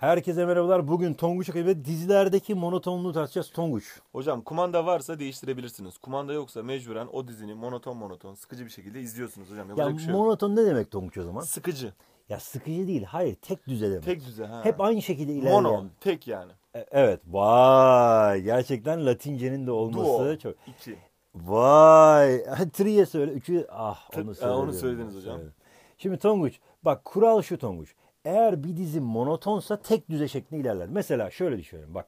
Herkese merhabalar. Bugün Tonguç ve dizilerdeki monotonluğu tartışacağız. Tonguç. Hocam kumanda varsa değiştirebilirsiniz. Kumanda yoksa mecburen o dizini monoton monoton sıkıcı bir şekilde izliyorsunuz hocam. Yapacak ya bir şey yok. monoton ne demek Tonguç o zaman? Sıkıcı. Ya sıkıcı değil. Hayır tek düze demek. Tek düze. Ha. Hep aynı şekilde ilerleyen. Mono. Tek yani. E- evet. Vay. Gerçekten Latince'nin de olması Duo. çok. İki. Vay. Triye söyle. Üçü. Ah onu, T- onu söylediniz hocam. Evet. Şimdi Tonguç. Bak kural şu Tonguç. Eğer bir dizi monotonsa tek düze şeklinde ilerler. Mesela şöyle düşünelim bak.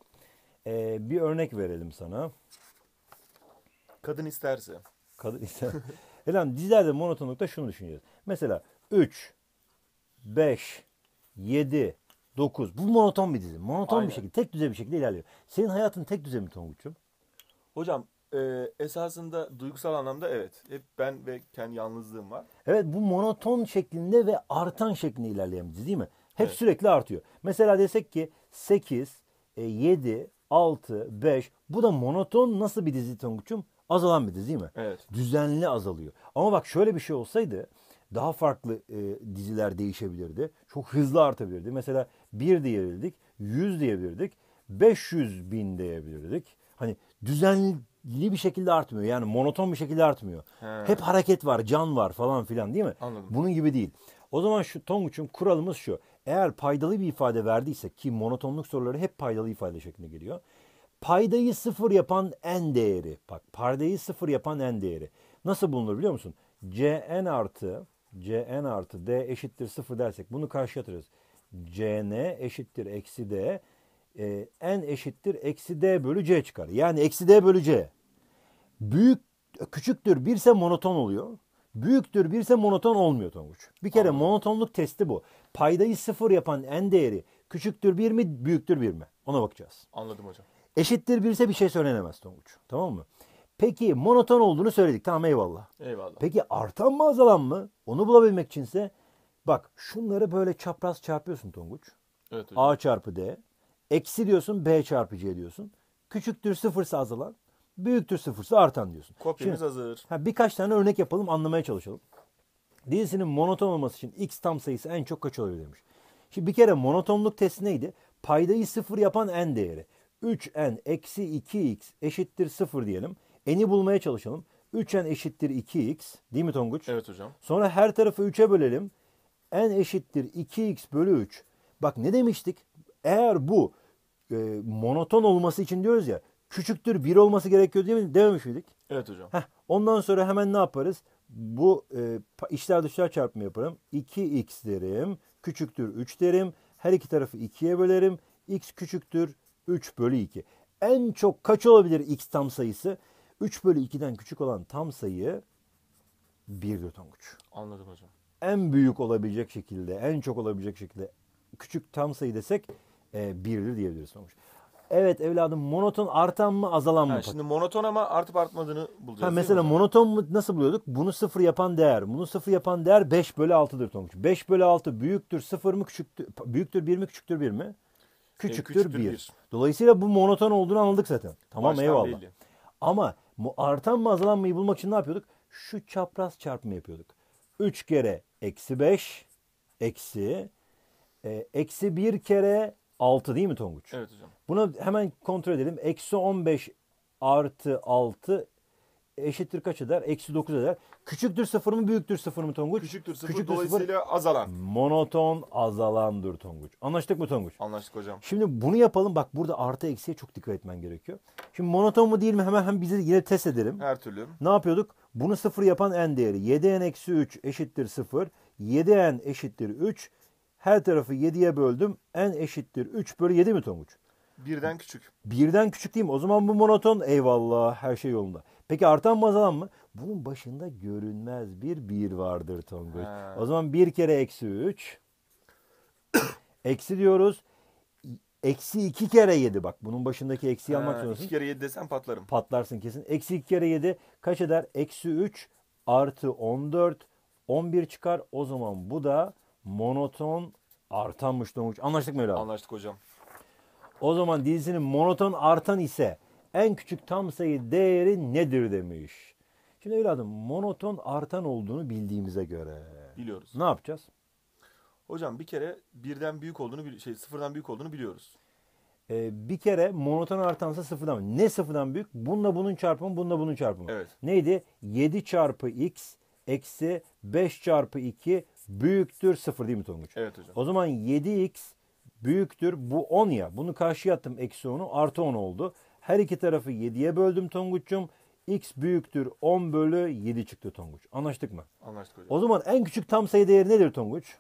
Ee, bir örnek verelim sana. Kadın isterse. Kadın isterse. Lan e dizilerde monotonlukta şunu düşüneceğiz. Mesela 3, 5, 7, 9. Bu monoton bir dizi. Monoton Aynen. bir şekilde, tek düze bir şekilde ilerliyor. Senin hayatın tek düze mi Tonguç'um? Hocam ee, esasında duygusal anlamda evet. Hep ben ve kendi yalnızlığım var. Evet bu monoton şeklinde ve artan şeklinde ilerleyen bir dizi değil mi? Hep evet. sürekli artıyor. Mesela desek ki 8, 7, 6, 5 bu da monoton nasıl bir dizi Tonguç'um? Azalan bir dizi değil mi? Evet. Düzenli azalıyor. Ama bak şöyle bir şey olsaydı daha farklı e, diziler değişebilirdi. Çok hızlı artabilirdi. Mesela 1 diyebilirdik, 100 diyebilirdik, 500 bin diyebilirdik. Hani düzenli li bir şekilde artmıyor. Yani monoton bir şekilde artmıyor. He. Hep hareket var, can var falan filan değil mi? Anladım. Bunun gibi değil. O zaman şu Tonguç'un kuralımız şu. Eğer paydalı bir ifade verdiyse ki monotonluk soruları hep paydalı ifade şeklinde geliyor. Paydayı sıfır yapan en değeri. Bak paydayı sıfır yapan en değeri. Nasıl bulunur biliyor musun? Cn artı Cn artı D eşittir sıfır dersek bunu karşı yatırırız. Cn eşittir eksi D e, n eşittir eksi d bölü c çıkar. Yani eksi d bölü c. Büyük küçüktür birse monoton oluyor. Büyüktür birse monoton olmuyor Tonguç. Bir kere Anladım. monotonluk testi bu. Paydayı sıfır yapan n değeri küçüktür bir mi büyüktür bir mi? Ona bakacağız. Anladım hocam. Eşittir birse bir şey söylenemez Tonguç. Tamam mı? Peki monoton olduğunu söyledik. Tamam eyvallah. Eyvallah. Peki artan mı azalan mı? Onu bulabilmek içinse bak şunları böyle çapraz çarpıyorsun Tonguç. Evet hocam. A çarpı D Eksi diyorsun B çarpı C diyorsun. Küçüktür sıfırsa azalan. Büyüktür sıfırsa artan diyorsun. Kopyamız Şimdi, hazır. Ha, birkaç tane örnek yapalım anlamaya çalışalım. Dizisinin monoton olması için x tam sayısı en çok kaç olabilir demiş. Şimdi bir kere monotonluk testi neydi? Paydayı sıfır yapan n değeri. 3n eksi 2x eşittir sıfır diyelim. N'i bulmaya çalışalım. 3n eşittir 2x değil mi Tonguç? Evet hocam. Sonra her tarafı 3'e bölelim. n eşittir 2x bölü 3. Bak ne demiştik? Eğer bu e, monoton olması için diyoruz ya küçüktür bir olması gerekiyor değil mi? Dememiş miydik? Evet hocam. Heh, ondan sonra hemen ne yaparız? Bu e, işler dışlar çarpımı yaparım. 2x derim. Küçüktür 3 derim. Her iki tarafı 2'ye bölerim. x küçüktür 3 bölü 2. En çok kaç olabilir x tam sayısı? 3 bölü 2'den küçük olan tam sayı 1'dir Tonguç. Anladım hocam. En büyük olabilecek şekilde, en çok olabilecek şekilde küçük tam sayı desek e, biridir diyebiliriz sonuç. Evet evladım monoton artan mı azalan mı? Ha, şimdi monoton ama artıp artmadığını bulacağız. Ha, mesela monoton mu nasıl buluyorduk? Bunu sıfır yapan değer. Bunu sıfır yapan değer 5 bölü 6'dır Tonguç. 5 bölü 6 büyüktür sıfır mı küçüktür? Büyüktür 1 mi küçüktür 1 mi? E, küçüktür, e, 1. 1. Dolayısıyla bu monoton olduğunu anladık zaten. Tamam Baştan eyvallah. Belli. Ama artan mı azalan mıyı bulmak için ne yapıyorduk? Şu çapraz çarpımı yapıyorduk. 3 kere eksi 5 eksi e, eksi 1 kere 6 değil mi Tonguç? Evet hocam. Bunu hemen kontrol edelim. Eksi 15 artı 6 eşittir kaç eder? Eksi 9 eder. Küçüktür sıfır mı büyüktür sıfır mı Tonguç? Küçüktür sıfır Küçüktür dolayısıyla sıfır. azalan. Monoton azalandır Tonguç. Anlaştık mı Tonguç? Anlaştık hocam. Şimdi bunu yapalım. Bak burada artı eksiye çok dikkat etmen gerekiyor. Şimdi monoton mu değil mi hemen hem bize yine test edelim. Her türlü. Ne yapıyorduk? Bunu sıfır yapan n değeri. 7n eksi 3 eşittir sıfır. 7n eşittir 3. Her tarafı 7'ye böldüm. En eşittir 3 bölü 7 mi Tonguç? Birden küçük. Birden küçük değil mi? O zaman bu monoton eyvallah her şey yolunda. Peki artan mı azalan mı? Bunun başında görünmez bir bir vardır Tonguç. O zaman bir kere eksi 3. eksi diyoruz. Eksi iki kere yedi bak. Bunun başındaki eksi almak zorundasın. İki kere yedi desen patlarım. Patlarsın kesin. Eksi iki kere yedi kaç eder? Eksi üç artı on dört. On bir çıkar. O zaman bu da monoton artan muştunuç. Anlaştık mı öyle abi? Anlaştık hocam. O zaman dizinin monoton artan ise en küçük tam sayı değeri nedir demiş. Şimdi evladım monoton artan olduğunu bildiğimize göre. Biliyoruz. Ne yapacağız? Hocam bir kere birden büyük olduğunu şey sıfırdan büyük olduğunu biliyoruz. Ee, bir kere monoton artansa sıfırdan ne sıfırdan büyük? Bununla bunun çarpımı, bununla bunun çarpımı. Evet. Neydi? 7 çarpı x eksi 5 çarpı 2 büyüktür 0 değil mi Tonguç? Evet hocam. O zaman 7x büyüktür bu 10 ya. Bunu karşıya attım eksi 10'u artı 10 oldu. Her iki tarafı 7'ye böldüm Tonguç'cum. X büyüktür 10 bölü 7 çıktı Tonguç. Anlaştık mı? Anlaştık hocam. O zaman en küçük tam sayı değeri nedir Tonguç?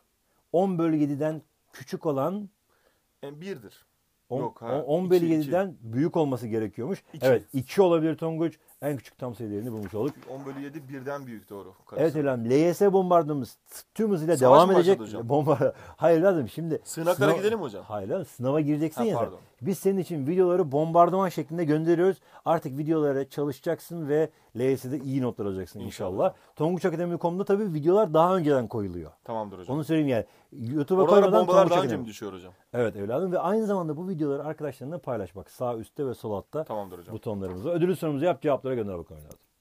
10 bölü 7'den küçük olan yani e, 1'dir. 10, Yok ha. 10 bölü 7'den büyük olması gerekiyormuş. 2. Evet 2 olabilir Tonguç en küçük tam sayı değerini bulmuş olduk. 10 bölü 7 birden büyük doğru. Karısı. Evet efendim. LYS bombardımız tüm hızıyla Savaş devam edecek. Hocam? Bomba... Hayır lazım şimdi. Sınavlara sınav... gidelim mi hocam? Hayır lazım. Sınava gireceksin ha, ya. Pardon. Biz senin için videoları bombardıman şeklinde gönderiyoruz. Artık videolara çalışacaksın ve LYS'de iyi notlar alacaksın inşallah. inşallah. Tonguçakademi.com'da tabii videolar daha önceden koyuluyor. Tamamdır hocam. Onu söyleyeyim yani. YouTube'a koymadan bombalar daha önce mi düşüyor hocam? Evet evladım ve aynı zamanda bu videoları arkadaşlarına paylaş. Bak sağ üstte ve sol altta Tamamdır hocam. butonlarımızı. Ödülü sorumuzu yap cevapları Sprege nabık oynadı.